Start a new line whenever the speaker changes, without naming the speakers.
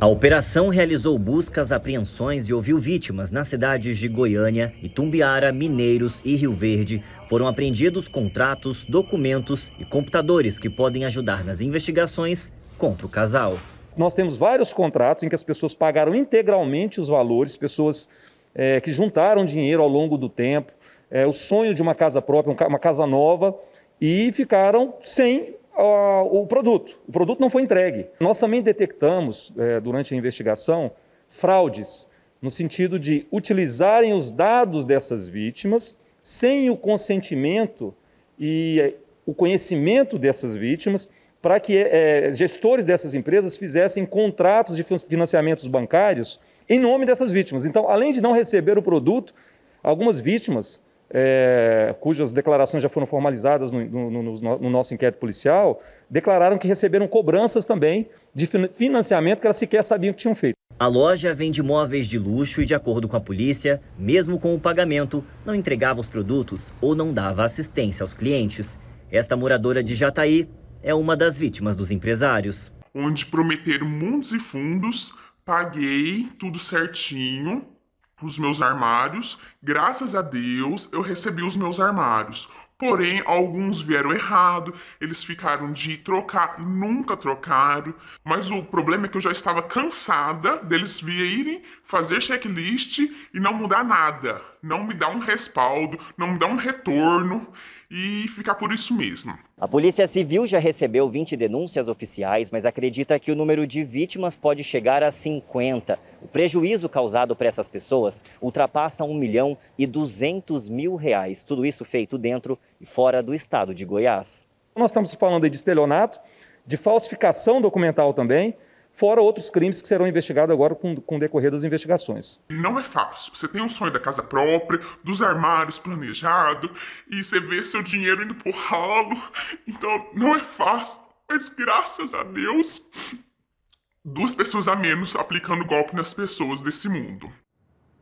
A operação realizou buscas, apreensões e ouviu vítimas nas cidades de Goiânia, Itumbiara, Mineiros e Rio Verde. Foram apreendidos contratos, documentos e computadores que podem ajudar nas investigações contra o casal.
Nós temos vários contratos em que as pessoas pagaram integralmente os valores, pessoas é, que juntaram dinheiro ao longo do tempo, é, o sonho de uma casa própria, uma casa nova, e ficaram sem o produto. O produto não foi entregue. Nós também detectamos, é, durante a investigação, fraudes no sentido de utilizarem os dados dessas vítimas sem o consentimento e é, o conhecimento dessas vítimas para que é, gestores dessas empresas fizessem contratos de financiamentos bancários em nome dessas vítimas. Então, além de não receber o produto, algumas vítimas é, cujas declarações já foram formalizadas no, no, no, no, nosso inquérito policial, declararam que receberam cobranças também de financiamento que elas sequer sabiam que tinham feito. A loja vende móveis de luxo e, de acordo com a polícia, mesmo com o
pagamento, não entregava os produtos ou não dava assistência aos clientes. Esta moradora de Jataí é uma das vítimas dos empresários.
Onde prometeram mundos e fundos, paguei tudo certinho, os meus armários. Graças a Deus, eu recebi os meus armários. Porém, alguns vieram errado, eles ficaram de trocar, nunca trocaram. Mas o problema é que eu já estava cansada deles virem fazer checklist e não mudar nada. Não me dar um respaldo, não me dar um retorno e ficar por isso mesmo.
A Polícia Civil já recebeu 20 denúncias oficiais, mas acredita que o número de vítimas pode chegar a 50. O prejuízo causado para essas pessoas ultrapassa 1 milhão e
200 mil reais. Tudo isso feito dentro e fora do estado de Goiás. Nós estamos falando de estelionato, de falsificação documental também, fora outros crimes que serão investigados agora com, com o decorrer das investigações.
Não é fácil. Você tem um sonho da casa própria, dos armários planejado, e você vê seu dinheiro indo pro ralo. Então, não é fácil. Mas graças a Deus, duas pessoas a menos aplicando golpe nas pessoas desse mundo.